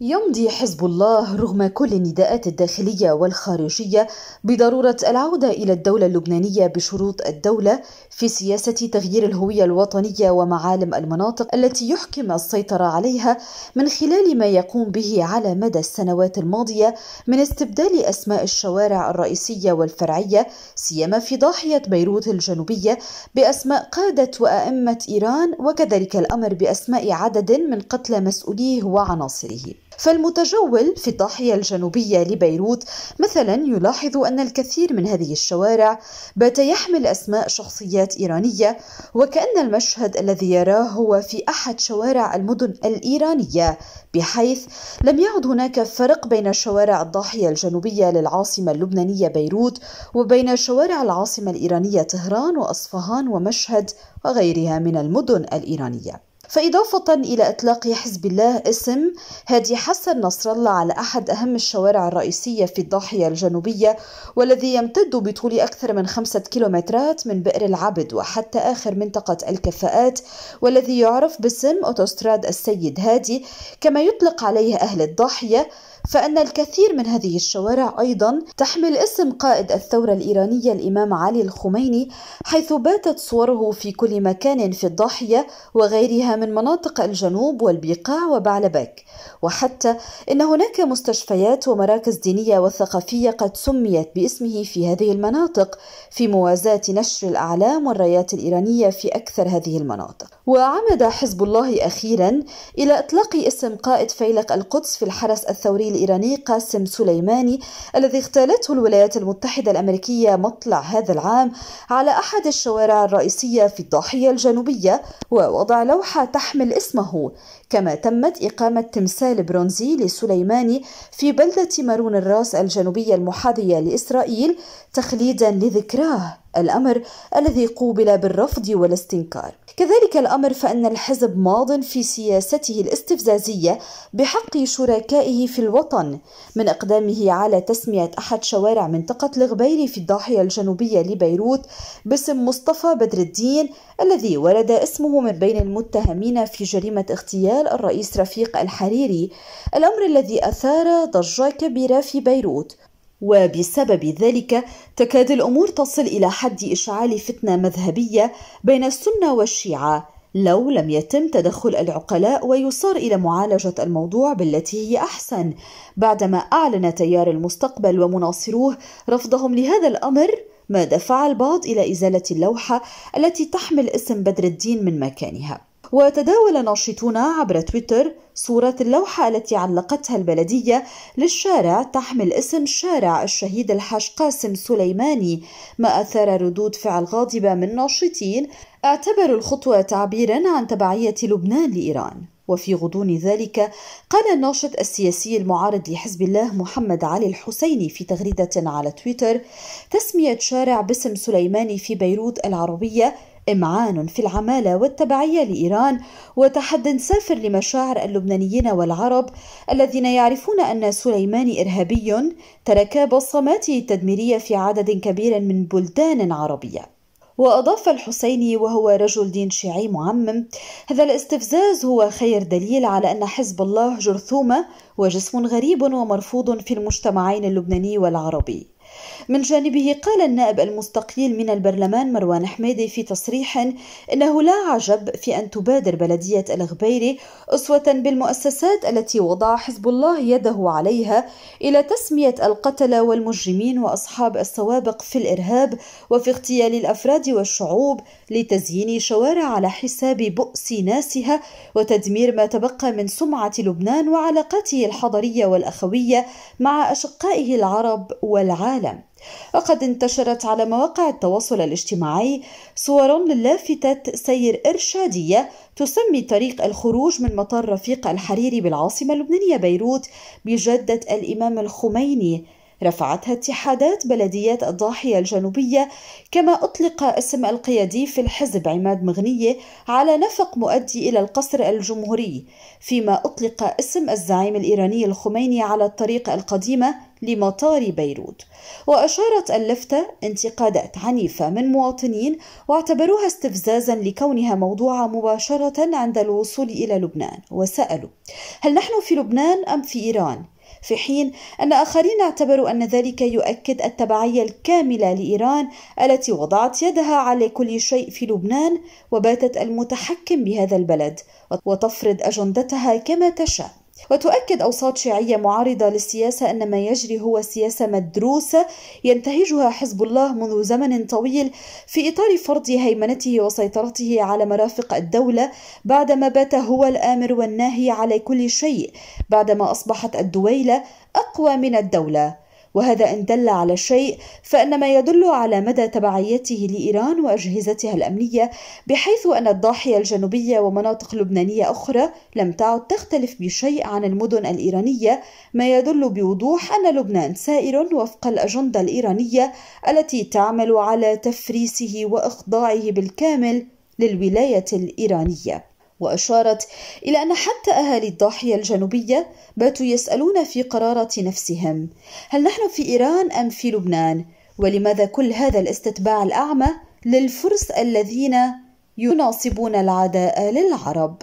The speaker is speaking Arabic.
يمضي حزب الله رغم كل النداءات الداخلية والخارجية بضرورة العودة إلى الدولة اللبنانية بشروط الدولة في سياسة تغيير الهوية الوطنية ومعالم المناطق التي يحكم السيطرة عليها من خلال ما يقوم به على مدى السنوات الماضية من استبدال أسماء الشوارع الرئيسية والفرعية سيما في ضاحية بيروت الجنوبية بأسماء قادة وأئمة إيران وكذلك الأمر بأسماء عدد من قتلى مسؤوليه وعناصره فالمتجول في الضاحية الجنوبية لبيروت مثلا يلاحظ أن الكثير من هذه الشوارع بات يحمل أسماء شخصيات إيرانية وكأن المشهد الذي يراه هو في أحد شوارع المدن الإيرانية بحيث لم يعد هناك فرق بين شوارع الضاحية الجنوبية للعاصمة اللبنانية بيروت وبين شوارع العاصمة الإيرانية طهران وأصفهان ومشهد وغيرها من المدن الإيرانية فإضافة إلى إطلاق حزب الله اسم هادي حسن نصر الله على أحد أهم الشوارع الرئيسية في الضاحية الجنوبية والذي يمتد بطول أكثر من خمسة كيلومترات من بئر العبد وحتى آخر منطقة الكفاءات والذي يعرف باسم أوتوستراد السيد هادي كما يطلق عليه أهل الضاحية فأن الكثير من هذه الشوارع أيضا تحمل اسم قائد الثورة الإيرانية الإمام علي الخميني حيث باتت صوره في كل مكان في الضاحية وغيرها من مناطق الجنوب والبقاع وبعلبك وحتى إن هناك مستشفيات ومراكز دينية وثقافية قد سميت باسمه في هذه المناطق في موازاة نشر الأعلام والرايات الإيرانية في أكثر هذه المناطق وعمد حزب الله أخيرا إلى إطلاق اسم قائد فيلق القدس في الحرس الثوري الإيراني قاسم سليماني الذي اغتالته الولايات المتحدة الأمريكية مطلع هذا العام على أحد الشوارع الرئيسية في الضاحية الجنوبية ووضع لوحة تحمل اسمه كما تمت إقامة تمثال برونزي لسليماني في بلدة مارون الراس الجنوبية المحاذية لإسرائيل تخليدا لذكراه الأمر الذي قوبل بالرفض والاستنكار كذلك الأمر فأن الحزب ماض في سياسته الاستفزازية بحق شركائه في الوطن من إقدامه على تسمية أحد شوارع منطقة الغبيري في الضاحية الجنوبية لبيروت باسم مصطفى بدر الدين الذي ورد اسمه من بين المتهمين في جريمة اغتيال الرئيس رفيق الحريري الأمر الذي أثار ضجة كبيرة في بيروت وبسبب ذلك تكاد الامور تصل الى حد اشعال فتنه مذهبيه بين السنه والشيعه لو لم يتم تدخل العقلاء ويصار الى معالجه الموضوع بالتي هي احسن بعدما اعلن تيار المستقبل ومناصروه رفضهم لهذا الامر ما دفع البعض الى ازاله اللوحه التي تحمل اسم بدر الدين من مكانها وتداول ناشطون عبر تويتر صورة اللوحة التي علقتها البلدية للشارع تحمل اسم شارع الشهيد الحاج قاسم سليماني ما أثار ردود فعل غاضبة من ناشطين اعتبروا الخطوة تعبيرا عن تبعية لبنان لإيران وفي غضون ذلك قال الناشط السياسي المعارض لحزب الله محمد علي الحسيني في تغريدة على تويتر تسمية شارع باسم سليماني في بيروت العربية إمعان في العمالة والتبعية لإيران وتحد سافر لمشاعر اللبنانيين والعرب الذين يعرفون أن سليماني إرهابي ترك بصماته التدميرية في عدد كبير من بلدان عربية وأضاف الحسيني وهو رجل دين شيعي معمم هذا الاستفزاز هو خير دليل على أن حزب الله جرثومة وجسم غريب ومرفوض في المجتمعين اللبناني والعربي من جانبه قال النائب المستقيل من البرلمان مروان حميدي في تصريح إنه لا عجب في أن تبادر بلدية الغبيري أسوة بالمؤسسات التي وضع حزب الله يده عليها إلى تسمية القتلى والمجرمين وأصحاب السوابق في الإرهاب وفي اغتيال الأفراد والشعوب لتزيين شوارع على حساب بؤس ناسها وتدمير ما تبقى من سمعة لبنان وعلاقاته الحضرية والأخوية مع أشقائه العرب والعالم وقد انتشرت على مواقع التواصل الاجتماعي صور لافتة سير إرشادية تسمي طريق الخروج من مطار رفيق الحريري بالعاصمة اللبنانية بيروت بجدة الإمام الخميني رفعتها اتحادات بلديات الضاحية الجنوبية كما أطلق اسم القيادي في الحزب عماد مغنية على نفق مؤدي إلى القصر الجمهوري فيما أطلق اسم الزعيم الإيراني الخميني على الطريق القديمة لمطار بيروت وأشارت اللفتة انتقادات عنيفة من مواطنين واعتبروها استفزازا لكونها موضوعة مباشرة عند الوصول إلى لبنان وسألوا هل نحن في لبنان أم في إيران؟ في حين أن آخرين اعتبروا أن ذلك يؤكد التبعية الكاملة لإيران التي وضعت يدها على كل شيء في لبنان وباتت المتحكم بهذا البلد وتفرض أجندتها كما تشاء وتؤكد أوساط شيعية معارضة للسياسة أن ما يجري هو سياسة مدروسة ينتهجها حزب الله منذ زمن طويل في إطار فرض هيمنته وسيطرته على مرافق الدولة بعدما بات هو الآمر والناهي على كل شيء بعدما أصبحت الدويلة أقوى من الدولة وهذا إن دل على شيء فإنما يدل على مدى تبعيته لإيران وأجهزتها الأمنية بحيث أن الضاحية الجنوبية ومناطق لبنانية أخرى لم تعد تختلف بشيء عن المدن الإيرانية ما يدل بوضوح أن لبنان سائر وفق الأجندة الإيرانية التي تعمل على تفريسه وإخضاعه بالكامل للولاية الإيرانية وأشارت إلى أن حتى أهالي الضاحية الجنوبية باتوا يسألون في قرارة نفسهم هل نحن في إيران أم في لبنان؟ ولماذا كل هذا الاستتباع الأعمى للفرس الذين يناصبون العداء للعرب؟